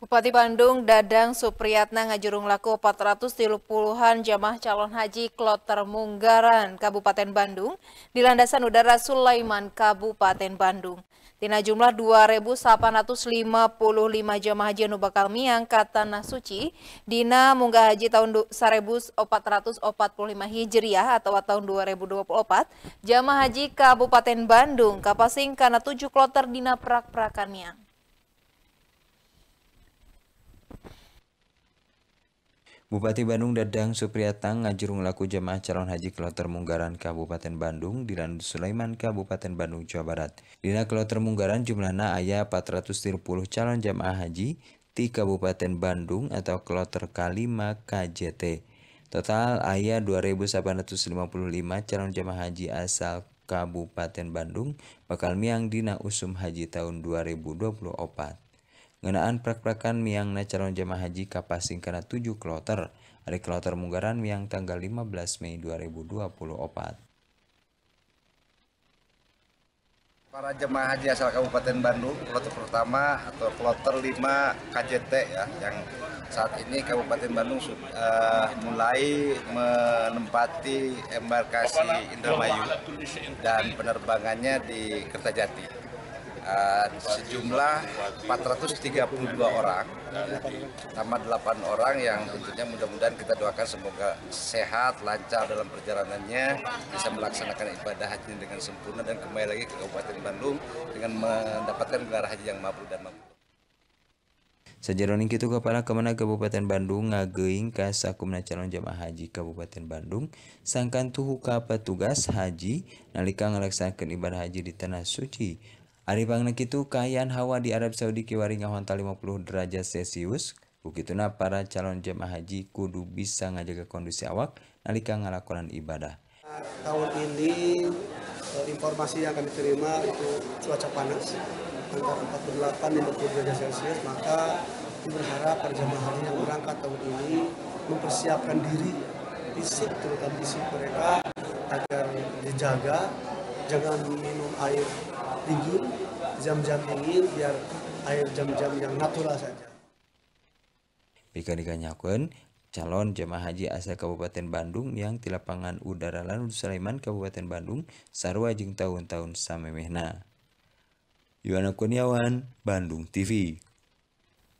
Bupati Bandung Dadang Supriyatna ngajurung laku 430-an jamaah calon haji kloter Munggaran Kabupaten Bandung di landasan udara Sulaiman Kabupaten Bandung. Tina jumlah 2.855 jamaah haji anu bakal miang ka tanah suci dina munggah haji tahun 1445 Hijriah atau tahun 2024 jamaah haji Kabupaten Bandung kapasing kana 7 kloter dina prak-prakan miang. Bupati Bandung Dadang Supriyatang ngajurung laku jemaah calon haji kloter Munggaran Kabupaten Bandung di Lanut Sulaiman Kabupaten Bandung Jawa Barat. Dina kloter Munggaran jumlahnya ayah 430 calon jemaah haji di Kabupaten Bandung atau kloter Kalima KJT. Total ayah 2.855 calon jemaah haji asal Kabupaten Bandung bakal miang dina usum haji tahun 2024 ngenaan prak-prakan na calon jemaah haji kapasing kena 7 kloter ada kloter munggaran miang tanggal 15 Mei 2024 Para jemaah haji asal Kabupaten Bandung, kloter pertama atau kloter 5 KJT ya, yang saat ini Kabupaten Bandung uh, mulai menempati embarkasi Indramayu dan penerbangannya di Kertajati uh, sejumlah 432 orang, sama 8 orang yang tentunya mudah-mudahan kita doakan semoga sehat, lancar dalam perjalanannya, bisa melaksanakan ibadah haji dengan sempurna dan kembali lagi ke Kabupaten Bandung dengan mendapatkan gelar haji yang mabrur dan mabrur. Sajaroning kitu Kepala Kemenang Kabupaten Bandung ngageing ka sakumna calon jemaah haji Kabupaten Bandung sangkan tuhu ka petugas haji nalika ngalaksakeun ibadah haji di tanah suci Ari itu kaayaan hawa di Arab Saudi kiwari ngahonta 50 derajat Celcius. Bukituna para calon jemaah haji kudu bisa ngajaga kondisi awak nalika ngalakonan ibadah. Tahun ini eh, informasi yang kami terima itu cuaca panas antara 48 dan 50 derajat Celcius maka berharap para jemaah haji yang berangkat tahun ini mempersiapkan diri fisik terutama fisik mereka agar dijaga jangan minum air dingin, jam-jam dingin biar air jam-jam yang natural saja. Bika Pikanikanyakeun calon jemaah haji asal Kabupaten Bandung yang di lapangan udara Lanut Sulaiman Kabupaten Bandung sarua jeung tahun-tahun samemehna. Yohana Kurniawan, Bandung TV.